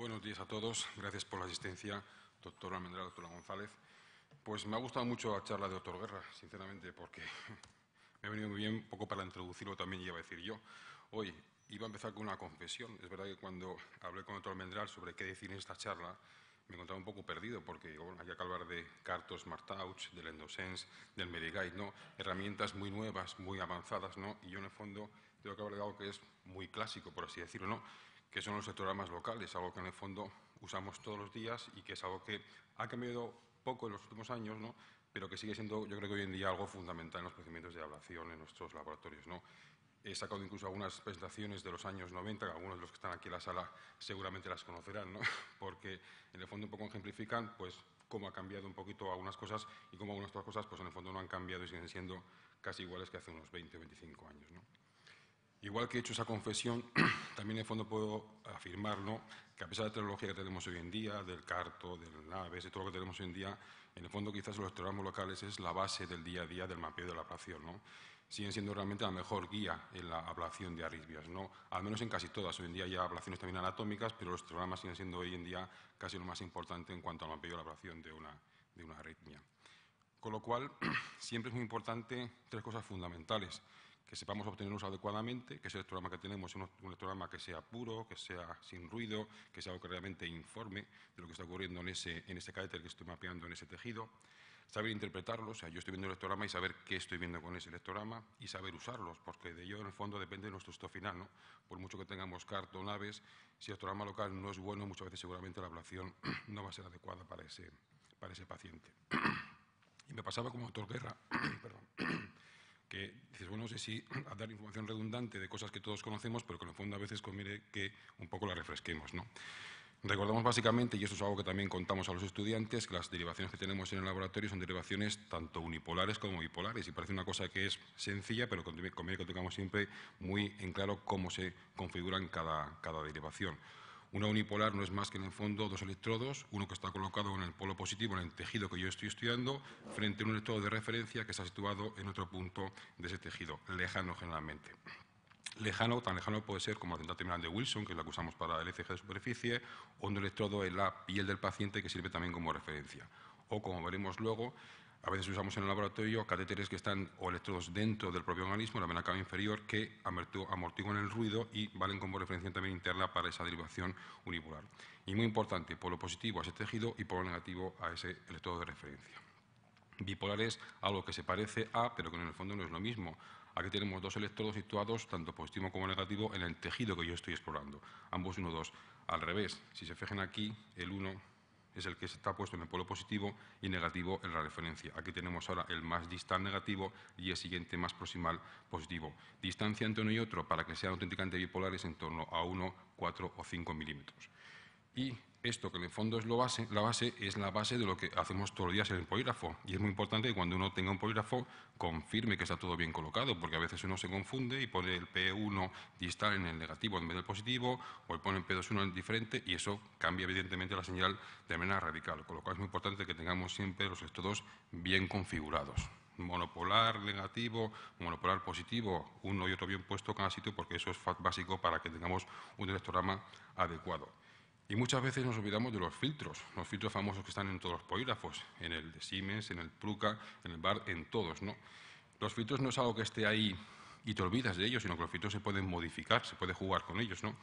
Buenos días a todos. Gracias por la asistencia, doctor Almendral, doctora González. Pues me ha gustado mucho la charla de doctor Guerra, sinceramente, porque me ha venido muy bien, poco para introducirlo también iba a decir yo. Hoy iba a empezar con una confesión. Es verdad que cuando hablé con el doctor Almendral sobre qué decir en esta charla, me encontraba un poco perdido, porque bueno, había que hablar de Cartos, Martouch, del Endosense, del mediguide, ¿no? Herramientas muy nuevas, muy avanzadas, ¿no? Y yo, en el fondo, tengo que hablar de algo que es muy clásico, por así decirlo, ¿no? que son los más locales, algo que en el fondo usamos todos los días y que es algo que ha cambiado poco en los últimos años, ¿no? pero que sigue siendo, yo creo que hoy en día, algo fundamental en los procedimientos de ablación en nuestros laboratorios. ¿no? He sacado incluso algunas presentaciones de los años 90, que algunos de los que están aquí en la sala seguramente las conocerán, ¿no? porque en el fondo un poco ejemplifican pues, cómo ha cambiado un poquito algunas cosas y cómo algunas otras cosas pues, en el fondo no han cambiado y siguen siendo casi iguales que hace unos 20 o 25 años. ¿no? Igual que he hecho esa confesión, también en el fondo puedo afirmar que a pesar de la tecnología que tenemos hoy en día, del carto, del naves, de todo lo que tenemos hoy en día, en el fondo quizás los programas locales es la base del día a día del mapeo de la ablación. Siguen siendo realmente la mejor guía en la ablación de arritmias, ¿no? al menos en casi todas. Hoy en día hay ablaciones también anatómicas, pero los programas siguen siendo hoy en día casi lo más importante en cuanto al mapeo de la ablación de una, de una arritmia. Con lo cual, siempre es muy importante tres cosas fundamentales que sepamos obtenerlos adecuadamente, que ese electrograma que tenemos sea un electrograma que sea puro, que sea sin ruido, que sea algo que realmente informe de lo que está ocurriendo en ese, en ese que estoy mapeando en ese tejido, saber interpretarlo, o sea, yo estoy viendo el electrograma y saber qué estoy viendo con ese electrograma y saber usarlos, porque de ello en el fondo depende de nuestro esto final, ¿no? Por mucho que tengamos CART naves, si el electrograma local no es bueno, muchas veces seguramente la ablación no va a ser adecuada para ese, para ese paciente. Y me pasaba como doctor Guerra, perdón, que dices, bueno, no sé si dar información redundante de cosas que todos conocemos, pero que en el fondo a veces conviene que un poco la refresquemos. Recordamos básicamente, y esto es algo que también contamos a los estudiantes, que las derivaciones que tenemos en el laboratorio son derivaciones tanto unipolares como bipolares, y parece una cosa que es sencilla, pero conviene que tengamos siempre muy en claro cómo se configuran cada derivación. Una unipolar no es más que en el fondo dos electrodos, uno que está colocado en el polo positivo, en el tejido que yo estoy estudiando, frente a un electrodo de referencia que está situado en otro punto de ese tejido, lejano generalmente. Lejano, tan lejano puede ser como la cinta terminal de Wilson, que es la que usamos para el ECG de superficie, o un electrodo en la piel del paciente que sirve también como referencia. O, como veremos luego, a veces usamos en el laboratorio catéteres que están o electrodos dentro del propio organismo, la vena cava inferior, que amortiguan el ruido y valen como referencia también interna para esa derivación unipolar. Y muy importante, por lo positivo a ese tejido y por lo negativo a ese electrodo de referencia. Bipolar es algo que se parece a, pero que en el fondo no es lo mismo. Aquí tenemos dos electrodos situados, tanto positivo como negativo, en el tejido que yo estoy explorando. Ambos uno-dos. Al revés, si se fijan aquí, el uno es el que está puesto en el polo positivo y negativo en la referencia. Aquí tenemos ahora el más distal negativo y el siguiente más proximal positivo. Distancia entre uno y otro para que sean auténticamente bipolares en torno a 1, 4 o 5 milímetros. Y esto, que en el fondo es lo base, la base, es la base de lo que hacemos todos los días en el polígrafo. Y es muy importante que cuando uno tenga un polígrafo confirme que está todo bien colocado, porque a veces uno se confunde y pone el P1 distal en el negativo en vez del positivo, o pone el P21 en el diferente, y eso cambia evidentemente la señal de manera radical. Con lo cual es muy importante que tengamos siempre los electrodos bien configurados. Monopolar negativo, monopolar positivo, uno y otro bien puesto cada sitio, porque eso es básico para que tengamos un electrograma adecuado. Y muchas veces nos olvidamos de los filtros, los filtros famosos que están en todos los polígrafos, en el de Siemens, en el Pruca, en el BAR, en todos. Los filtros no es algo que esté ahí y te olvidas de ellos, sino que los filtros se pueden modificar, se puede jugar con ellos. No,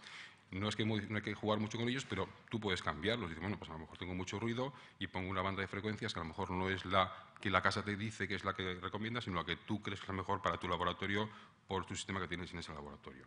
es que no hay que jugar mucho con ellos, pero tú puedes cambiarlos. Dices, bueno, pues a lo mejor tengo mucho ruido y pongo una banda de frecuencias que a lo mejor no es la que la casa te dice que es la que recomienda, sino la que tú crees que es la mejor para tu laboratorio por tu sistema que tienes en ese laboratorio.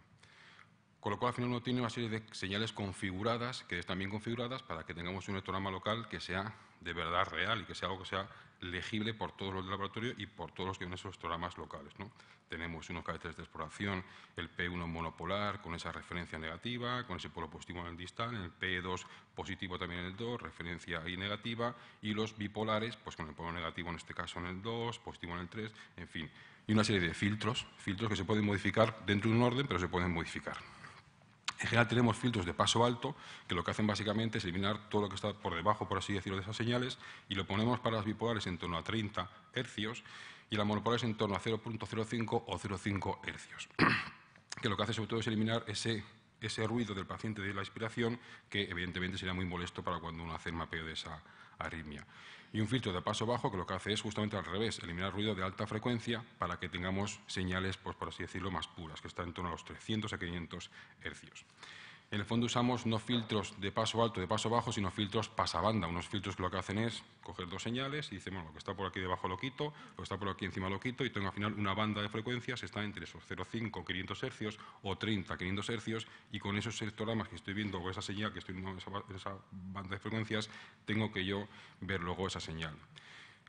Con lo cual, al final, uno tiene una serie de señales configuradas, que están bien configuradas, para que tengamos un histograma local que sea de verdad real y que sea algo que sea legible por todos los del laboratorio y por todos los que tienen esos electrogramas locales. ¿no? Tenemos unos caracteres de exploración, el P1 monopolar con esa referencia negativa, con ese polo positivo en el distal, el P2 positivo también en el 2, referencia y negativa, y los bipolares, pues con el polo negativo en este caso en el 2, positivo en el 3, en fin. Y una serie de filtros, filtros que se pueden modificar dentro de un orden, pero se pueden modificar. En general tenemos filtros de paso alto que lo que hacen básicamente es eliminar todo lo que está por debajo, por así decirlo, de esas señales y lo ponemos para las bipolares en torno a 30 hercios y las monopolares en torno a 0.05 o 0.5 hercios, que lo que hace sobre todo es eliminar ese ese ruido del paciente de la inspiración, que evidentemente será muy molesto para cuando uno hace el mapeo de esa arritmia. Y un filtro de paso bajo que lo que hace es justamente al revés, eliminar ruido de alta frecuencia para que tengamos señales, pues, por así decirlo, más puras, que están en torno a los 300 a 500 hercios. En el fondo usamos no filtros de paso alto, de paso bajo, sino filtros pasabanda. Unos filtros que lo que hacen es coger dos señales y dicen, bueno, lo que está por aquí debajo lo quito, lo que está por aquí encima lo quito y tengo al final una banda de frecuencias, está entre esos 0,5, 500 hercios o 30, 500 hercios y con esos electrogramas que estoy viendo o esa señal que estoy viendo en esa banda de frecuencias, tengo que yo ver luego esa señal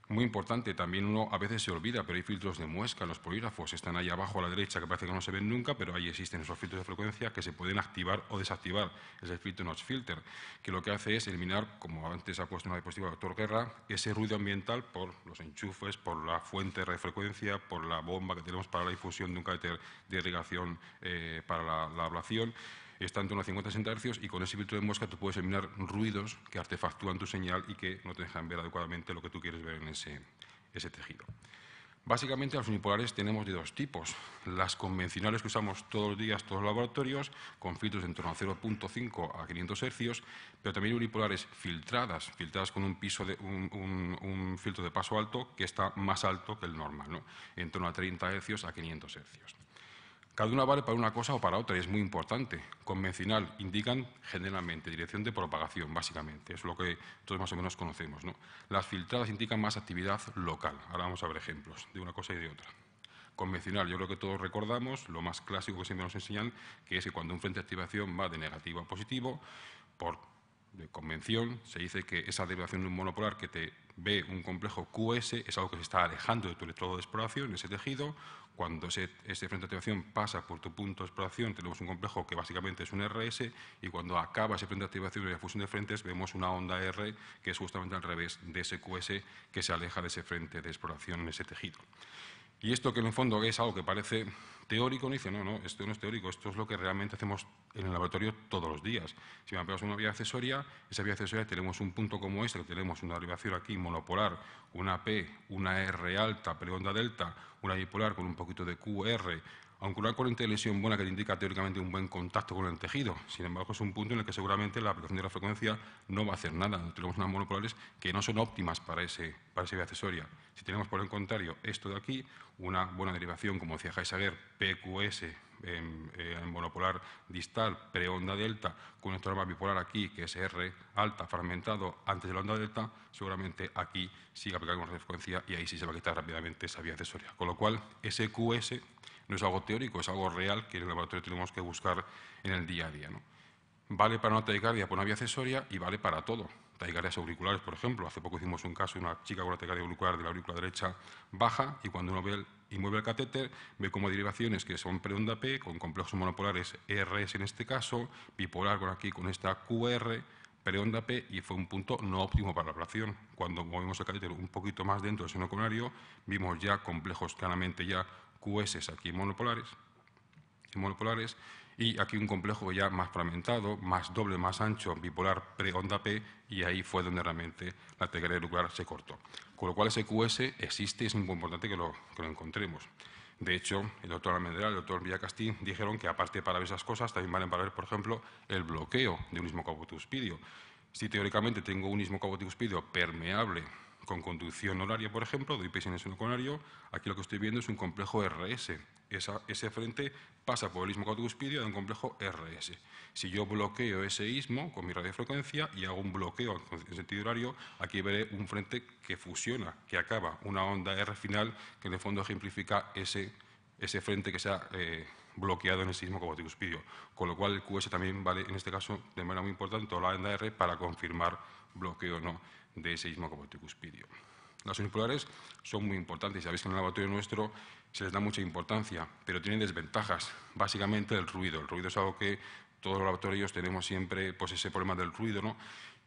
muy importante, también uno a veces se olvida, pero hay filtros de muesca, en los polígrafos están ahí abajo a la derecha que parece que no se ven nunca, pero ahí existen esos filtros de frecuencia que se pueden activar o desactivar. Es el filtro notch filter, que lo que hace es eliminar, como antes ha puesto una diapositiva el doctor Guerra, ese ruido ambiental por los enchufes, por la fuente de frecuencia, por la bomba que tenemos para la difusión de un carácter de irrigación eh, para la ablación está en torno a 50-60 Hz y con ese filtro de mosca tú puedes eliminar ruidos que artefactúan tu señal y que no te dejan ver adecuadamente lo que tú quieres ver en ese, ese tejido. Básicamente, los unipolares tenemos de dos tipos. Las convencionales que usamos todos los días, todos los laboratorios, con filtros en torno a 0.5 a 500 hercios, pero también unipolares filtradas, filtradas con un, piso de, filtro de paso alto que está más alto que el normal, ¿no? en torno a 30 hercios a 500 hercios. Cada una vale para una cosa o para otra y es muy importante. Convencional indican generalmente dirección de propagación, básicamente. Es lo que todos más o menos conocemos. Las filtradas indican más actividad local. Ahora vamos a ver ejemplos de una cosa y de otra. Convencional, yo creo que todos recordamos, lo más clásico que siempre nos enseñan, que es que cuando un frente de activación va de negativo a positivo, por de convención, se dice que esa derivación de un monopolar que te ve un complejo QS es algo que se está alejando de tu electrodo de exploración, en ese tejido. Cuando ese, ese frente de activación pasa por tu punto de exploración, tenemos un complejo que básicamente es un RS, y cuando acaba ese frente de activación y la fusión de frentes, vemos una onda R que es justamente al revés de ese QS que se aleja de ese frente de exploración en ese tejido. Y esto que en el fondo es algo que parece teórico, no dice, no, no, esto no es teórico, esto es lo que realmente hacemos en el laboratorio todos los días. Si ampliamos una vía accesoria, esa vía accesoria tenemos un punto como este, que tenemos una derivación aquí monopolar, una P, una R alta, onda delta, una bipolar con un poquito de QR, aunque una corriente de lesión buena que te indica teóricamente un buen contacto con el tejido. Sin embargo, es un punto en el que seguramente la aplicación de la frecuencia no va a hacer nada. Tenemos unas monopolares que no son óptimas para, ese, para esa vía accesoria. Si tenemos, por el contrario, esto de aquí, una buena derivación, como decía saber, PQS eh, en, monopolar distal pre-onda delta con un entorno bipolar aquí, que es R alta fragmentado antes de la onda delta, seguramente aquí siga aplicando una frecuencia y ahí sí se va a quitar rápidamente esa vía accesoria. Con lo cual, SQS no es algo teórico, es algo real que en el laboratorio tenemos que buscar en el día a día. ¿no? Vale para una taicardia por una vía accesoria y vale para todo Taicardias auriculares, por ejemplo. Hace poco hicimos un caso de una chica con una taicardia auricular de la aurícula derecha baja y cuando uno ve el y mueve el catéter, ve como derivaciones que son preonda P, con complejos monopolares RS en este caso, bipolar con aquí con esta QR, preonda P, y fue un punto no óptimo para la operación. Cuando movimos el catéter un poquito más dentro del seno coronario, vimos ya complejos claramente ya QS aquí monopolares, monopolares y aquí un complejo ya más fragmentado, más doble, más ancho, bipolar pre-onda P, y ahí fue donde realmente la de nuclear se cortó. Con lo cual ese QS existe y es muy importante que lo, encontremos. De hecho, el doctor Almendral, el doctor Villacastín dijeron que aparte para ver esas cosas también valen para ver, por ejemplo, el bloqueo de un ismo Si teóricamente tengo un ismo permeable con conducción horaria, por ejemplo, doy IPS en el aquí lo que estoy viendo es un complejo RS, ese frente pasa por el istmo cautocuspideo de un complejo RS. Si yo bloqueo ese ismo con mi radiofrecuencia y hago un bloqueo en sentido horario, aquí veré un frente que fusiona, que acaba, una onda R final que en el fondo ejemplifica ese, ese frente que se ha eh, bloqueado en el sismo cautocuspideo. Con lo cual el QS también vale, en este caso, de manera muy importante, la onda R para confirmar bloqueo o no de ese istmo cautocuspideo. Las unipolares son muy importantes, y sabéis que en el laboratorio nuestro se les da mucha importancia, pero tienen desventajas, básicamente el ruido. El ruido es algo que todos los laboratorios tenemos siempre pues, ese problema del ruido, ¿no?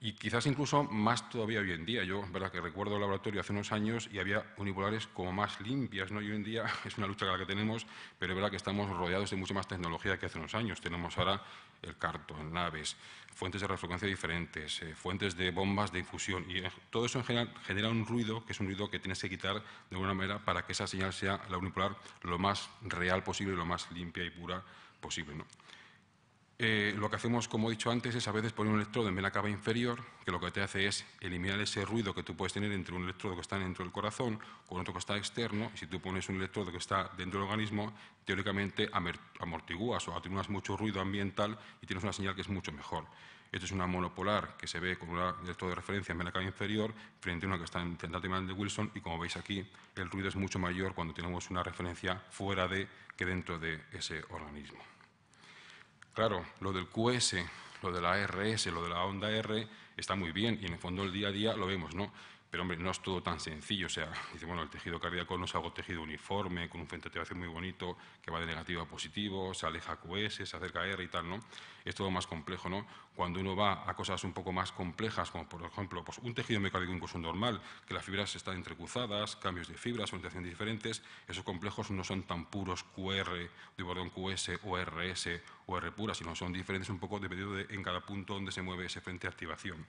Y quizás incluso más todavía hoy en día. Yo, verdad, que recuerdo el laboratorio hace unos años y había unipolares como más limpias, ¿no? hoy en día es una lucha la que tenemos, pero es verdad que estamos rodeados de mucha más tecnología que hace unos años. Tenemos ahora el cartón, naves, fuentes de radiofrecuencia diferentes, eh, fuentes de bombas de infusión, y eh, todo eso en general genera un ruido, que es un ruido que tienes que quitar de alguna manera para que esa señal sea la unipolar lo más real posible, lo más limpia y pura posible. ¿no? Eh, lo que hacemos, como he dicho antes, es a veces poner un electrodo en la cava inferior, que lo que te hace es eliminar ese ruido que tú puedes tener entre un electrodo que está dentro del corazón con otro que está externo, y si tú pones un electrodo que está dentro del organismo, teóricamente amortiguas o atenuas mucho ruido ambiental y tienes una señal que es mucho mejor. Esto es una monopolar que se ve con un electrodo de referencia en la cava inferior frente a una que está en tentativa de Wilson y como veis aquí, el ruido es mucho mayor cuando tenemos una referencia fuera de que dentro de ese organismo. Claro, lo del QS, lo de la RS, lo de la onda R está muy bien y en el fondo el día a día lo vemos, ¿no? Pero, hombre, no es todo tan sencillo. O sea, dice, bueno, el tejido cardíaco no es algo tejido uniforme, con un frente de muy bonito, que va de negativo a positivo, se aleja QS, se acerca a R y tal, ¿no? Es todo más complejo, ¿no? Cuando uno va a cosas un poco más complejas, como por ejemplo, pues, un tejido mecánico incluso normal, que las fibras están entrecruzadas, cambios de fibras, orientaciones diferentes, esos complejos no son tan puros QR, de perdón, QS o RS o R pura, sino son diferentes un poco dependiendo de en cada punto donde se mueve ese frente de activación.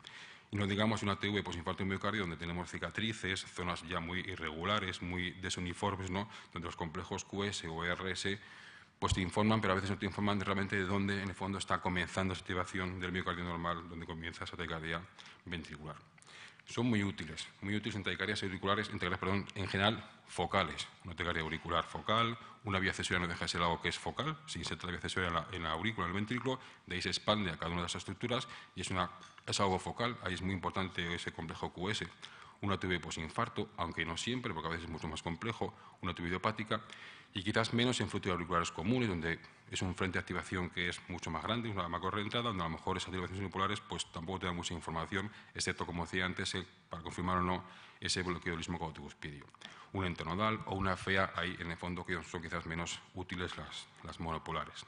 Y no digamos una TV posinfarto de miocardio donde tenemos cicatrices, zonas ya muy irregulares, muy desuniformes, ¿no? donde los complejos QS o ERS pues te informan, pero a veces no te informan realmente de dónde en el fondo está comenzando esa activación del miocardio normal, donde comienza esa taquicardia ventricular. Son muy útiles, muy útiles en taquicardias auriculares, en perdón, en general focales, una taquicardia auricular focal, una vía accesoria no deja ese lado que es focal, se inserta la vía accesoria en la, en la aurícula, en el ventrículo, de ahí se expande a cada una de esas estructuras y es una es algo focal, ahí es muy importante ese complejo QS. Una tubería posinfarto, aunque no siempre, porque a veces es mucho más complejo, una tubería idiopática y quizás menos en de auriculares comunes, donde es un frente de activación que es mucho más grande, una macro entrada, donde a lo mejor esas activaciones unipolares pues, tampoco te dan mucha información, excepto, como decía antes, para confirmar o no ese bloqueo del Un entonodal o una fea, ahí en el fondo que son quizás menos útiles las, las monopolares,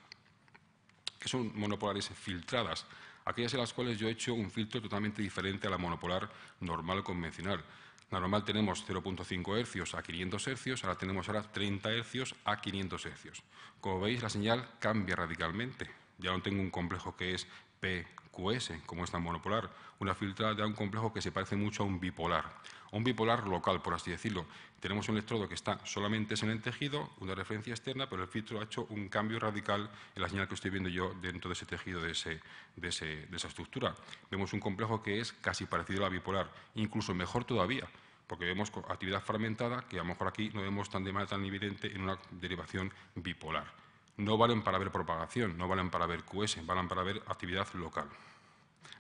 que son monopolares filtradas aquellas en las cuales yo he hecho un filtro totalmente diferente a la monopolar normal convencional. La normal tenemos 0.5 hercios a 500 hercios, ahora tenemos ahora 30 hercios a 500 hercios. Como veis, la señal cambia radicalmente. Ya no tengo un complejo que es PQS, como tan monopolar, una filtrada da un complejo que se parece mucho a un bipolar, a un bipolar local, por así decirlo. Tenemos un electrodo que está solamente en el tejido, una referencia externa, pero el filtro ha hecho un cambio radical en la señal que estoy viendo yo dentro de ese tejido, de, esa estructura. Vemos un complejo que es casi parecido a la bipolar, incluso mejor todavía, porque vemos actividad fragmentada que a lo mejor aquí no vemos tan de manera tan evidente en una derivación bipolar no valen para ver propagación, no valen para ver QS, valen para ver actividad local.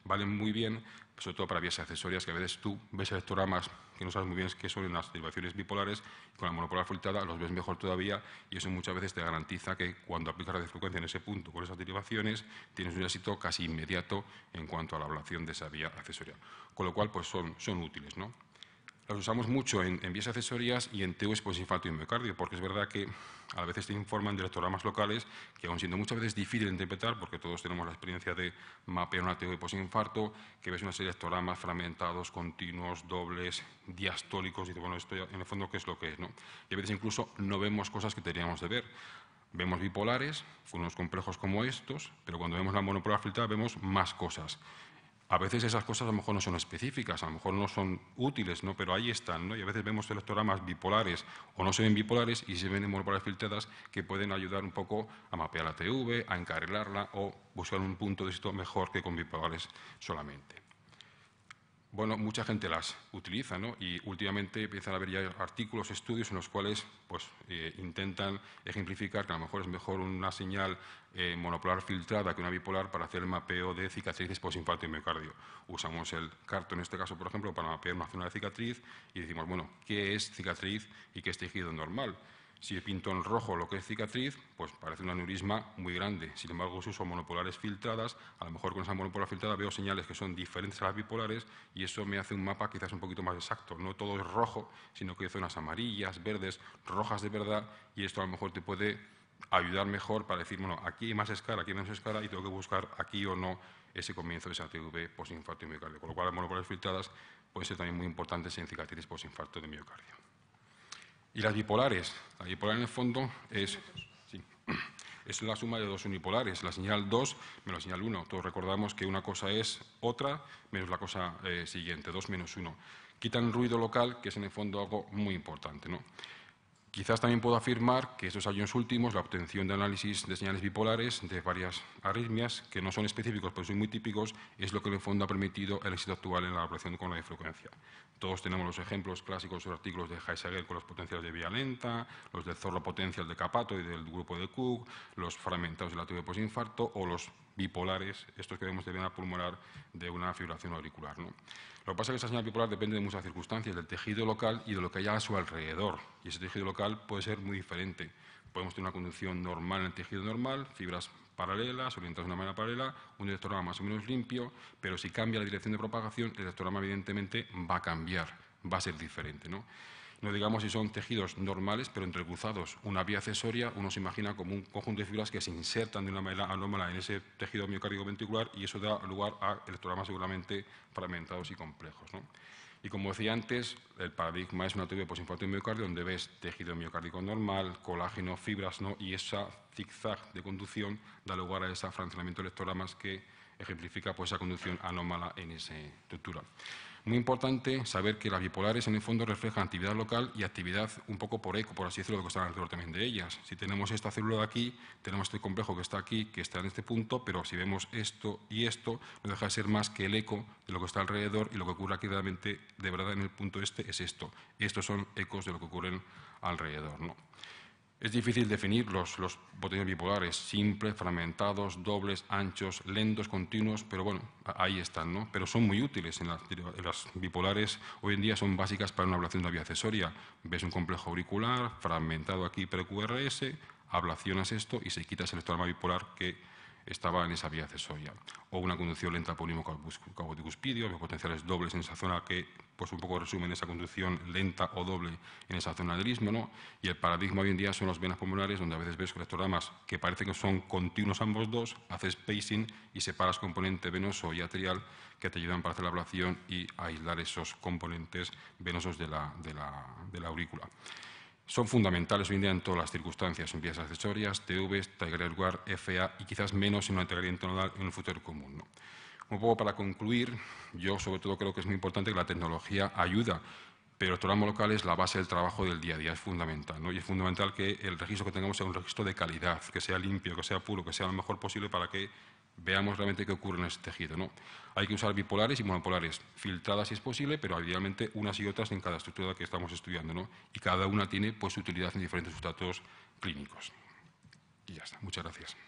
Valen muy bien, sobre todo para vías accesorias, que a veces tú ves electrogramas que no sabes muy bien qué son las derivaciones bipolares, con la monopolar filtrada los ves mejor todavía, y eso muchas veces te garantiza que cuando aplicas la frecuencia en ese punto con esas derivaciones, tienes un éxito casi inmediato en cuanto a la evaluación de esa vía accesoria. Con lo cual, pues son, son útiles, ¿no? Las usamos mucho en, en vías accesorias y en TUs posinfarto y miocardio, porque es verdad que a veces te informan de electrogramas locales, que aun siendo muchas veces difícil de interpretar, porque todos tenemos la experiencia de mapear una TU posinfarto, que ves una serie de electrogramas fragmentados, continuos, dobles, diastólicos, y dices, bueno, esto ya, en el fondo, ¿qué es lo que es? No? Y a veces incluso no vemos cosas que teníamos de ver. Vemos bipolares, unos complejos como estos, pero cuando vemos la monopolar filtrada vemos más cosas. A veces esas cosas a lo mejor no son específicas, a lo mejor no son útiles, ¿no? pero ahí están. Y a veces vemos electrogramas bipolares o no se ven bipolares y se ven en monopolares filtradas que pueden ayudar un poco a mapear la TV, a encarrilarla o buscar un punto de éxito mejor que con bipolares solamente bueno, mucha gente las utiliza ¿no? y últimamente empiezan a haber ya artículos, estudios en los cuales pues, eh, intentan ejemplificar que a lo mejor es mejor una señal eh, monopolar filtrada que una bipolar para hacer el mapeo de cicatrices posinfarto pues, y miocardio. Usamos el CARTO en este caso, por ejemplo, para mapear una zona de cicatriz y decimos, bueno, ¿qué es cicatriz y qué es tejido normal? Si pinto en rojo lo que es cicatriz, pues parece un aneurisma muy grande. Sin embargo, si uso monopolares filtradas, a lo mejor con esa monopolares filtrada veo señales que son diferentes a las bipolares y eso me hace un mapa quizás un poquito más exacto. No todo es rojo, sino que hay zonas amarillas, verdes, rojas de verdad y esto a lo mejor te puede ayudar mejor para decir, bueno, aquí hay más escala, aquí hay menos escala y tengo que buscar aquí o no ese comienzo de esa ATV postinfarto de miocardio. Con lo cual, las monopolares filtradas pueden ser también muy importantes en cicatrices posinfarto de miocardio. Y las bipolares. La bipolar en el fondo es, es la suma de dos unipolares, la señal 2 menos la señal 1. Todos recordamos que una cosa es otra menos la cosa eh, siguiente, 2 menos 1. Quitan ruido local, que es en el fondo algo muy importante. ¿no? Quizás también puedo afirmar que estos años últimos la obtención de análisis de señales bipolares de varias arritmias, que no son específicos pero son muy típicos, es lo que en el fondo ha permitido el éxito actual en la operación con la frecuencia. Todos tenemos los ejemplos clásicos de los artículos de Heisegger con los potenciales de vía lenta, los del zorro potencial de Capato y del grupo de Cook, los fragmentados de la teoría de posinfarto o los bipolares, estos que vemos de vena pulmonar de una fibración auricular. ¿no? Lo que pasa es que esa señal bipolar depende de muchas circunstancias, del tejido local y de lo que haya a su alrededor. Y ese tejido local puede ser muy diferente. Podemos tener una conducción normal en el tejido normal, fibras paralelas, orientadas de una manera paralela, un electrograma más o menos limpio, pero si cambia la dirección de propagación, el electrograma evidentemente va a cambiar, va a ser diferente. ¿no? no digamos si son tejidos normales, pero entrecruzados. Una vía accesoria uno se imagina como un conjunto de fibras que se insertan de una manera anómala en ese tejido miocárdico ventricular y eso da lugar a electrogramas seguramente fragmentados y complejos. Y como decía antes, el paradigma es una teoría posinfarto miocardio donde ves tejido miocárdico normal, colágeno, fibras, ¿no? y esa zigzag de conducción da lugar a ese fraccionamiento de electrogramas que ejemplifica pues, esa conducción anómala en esa estructura. Muy importante saber que las bipolares en el fondo reflejan actividad local y actividad un poco por eco, por así decirlo, que está alrededor también de ellas. Si tenemos esta célula de aquí, tenemos este complejo que está aquí, que está en este punto, pero si vemos esto y esto, no deja de ser más que el eco de lo que está alrededor y lo que ocurre aquí realmente, de verdad, en el punto este es esto. Estos son ecos de lo que ocurre alrededor. ¿no? Es difícil definir los botellones bipolares, simples, fragmentados, dobles, anchos, lentos, continuos, pero bueno, ahí están, ¿no? Pero son muy útiles en las, bipolares, hoy en día son básicas para una ablación de una vía accesoria. Ves un complejo auricular, fragmentado aquí pre QRS, ablacionas esto y se quita el electrograma bipolar que estaba en esa vía accesoria. O una conducción lenta por neumocorpusculocuspidio, los potenciales dobles en esa zona que, pues un poco resumen esa conducción lenta o doble en esa zona del ismo, ¿no? Y el paradigma hoy en día son las venas pulmonares, donde a veces ves electrogramas que parece que son continuos ambos dos, haces pacing y separas componente venoso y atrial que te ayudan para hacer la ablación y aislar esos componentes venosos de de la, de la aurícula son fundamentales hoy en día en todas las circunstancias, en vías accesorias, TV, tiger Guard, FA y quizás menos en una integridad intermodal en el futuro común. ¿no? Un poco para concluir, yo sobre todo creo que es muy importante que la tecnología ayuda, pero el programa local es la base del trabajo del día a día, es fundamental. ¿no? Y es fundamental que el registro que tengamos sea un registro de calidad, que sea limpio, que sea puro, que sea lo mejor posible para que veamos realmente qué ocurre en ese tejido. ¿no? Hay que usar bipolares y monopolares, filtradas si es posible, pero idealmente unas y otras en cada estructura que estamos estudiando. ¿no? Y cada una tiene pues, su utilidad en diferentes sustratos clínicos. Y ya está. Muchas gracias.